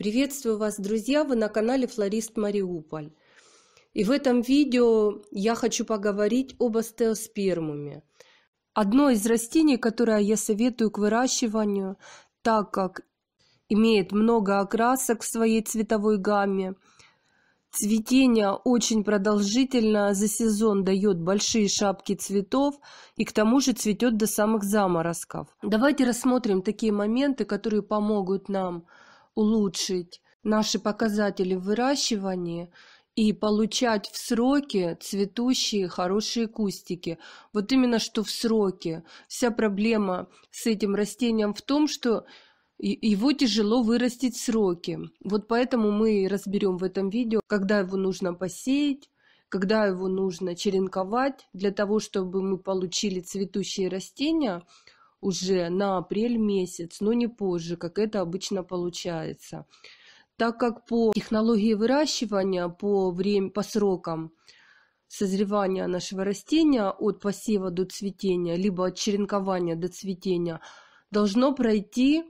Приветствую вас, друзья! Вы на канале Флорист Мариуполь. И в этом видео я хочу поговорить об остеоспермуме. Одно из растений, которое я советую к выращиванию, так как имеет много окрасок в своей цветовой гамме, Цветение очень продолжительно, за сезон дает большие шапки цветов и к тому же цветет до самых заморозков. Давайте рассмотрим такие моменты, которые помогут нам улучшить наши показатели выращивания и получать в сроки цветущие хорошие кустики. Вот именно что в сроки Вся проблема с этим растением в том, что его тяжело вырастить в сроки Вот поэтому мы разберем в этом видео, когда его нужно посеять, когда его нужно черенковать, для того, чтобы мы получили цветущие растения – уже на апрель месяц, но не позже, как это обычно получается. Так как по технологии выращивания, по, время, по срокам созревания нашего растения от посева до цветения, либо от черенкования до цветения, должно пройти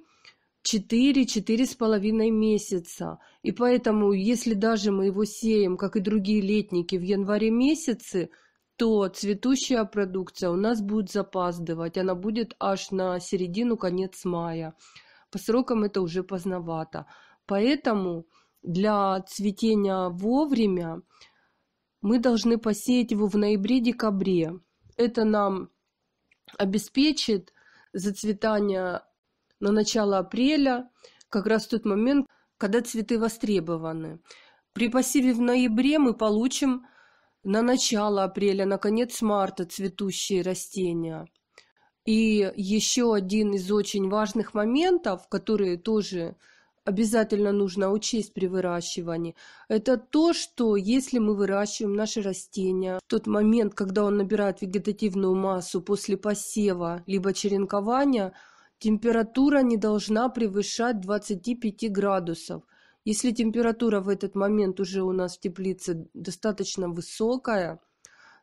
4-4,5 месяца. И поэтому, если даже мы его сеем, как и другие летники, в январе месяце – то цветущая продукция у нас будет запаздывать. Она будет аж на середину, конец мая. По срокам это уже поздновато. Поэтому для цветения вовремя мы должны посеять его в ноябре-декабре. Это нам обеспечит зацветание на начало апреля, как раз в тот момент, когда цветы востребованы. При посеве в ноябре мы получим на начало апреля, на конец марта цветущие растения. И еще один из очень важных моментов, которые тоже обязательно нужно учесть при выращивании, это то, что если мы выращиваем наши растения в тот момент, когда он набирает вегетативную массу после посева либо черенкования, температура не должна превышать 25 градусов – если температура в этот момент уже у нас в теплице достаточно высокая,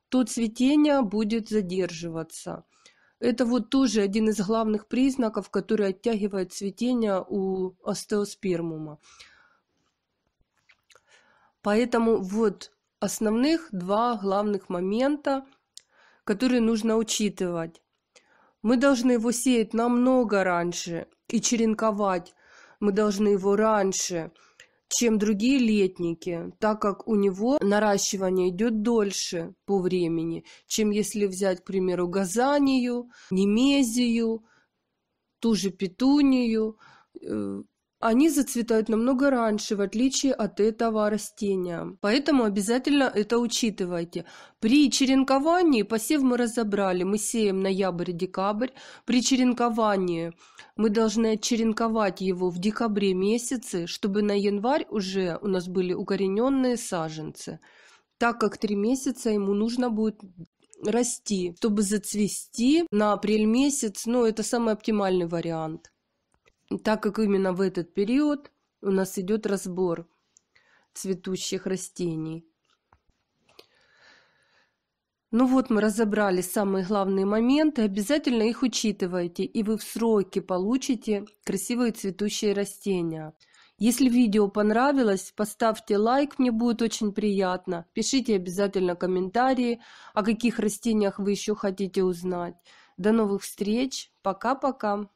то цветение будет задерживаться. Это вот тоже один из главных признаков, который оттягивает цветение у остеоспермума. Поэтому вот основных два главных момента, которые нужно учитывать. Мы должны его сеять намного раньше и черенковать. Мы должны его раньше – чем другие летники, так как у него наращивание идет дольше по времени, чем если взять, к примеру, Газанию, Немезию, ту же Петунию, э, они зацветают намного раньше, в отличие от этого растения. Поэтому обязательно это учитывайте. При черенковании посев мы разобрали. Мы сеем ноябрь-декабрь. При черенковании мы должны отчеренковать его в декабре месяце, чтобы на январь уже у нас были укорененные саженцы. Так как три месяца ему нужно будет расти, чтобы зацвести на апрель месяц, ну это самый оптимальный вариант так как именно в этот период у нас идет разбор цветущих растений. Ну вот мы разобрали самые главные моменты, обязательно их учитывайте, и вы в сроке получите красивые цветущие растения. Если видео понравилось, поставьте лайк, мне будет очень приятно. Пишите обязательно комментарии, о каких растениях вы еще хотите узнать. До новых встреч, пока-пока.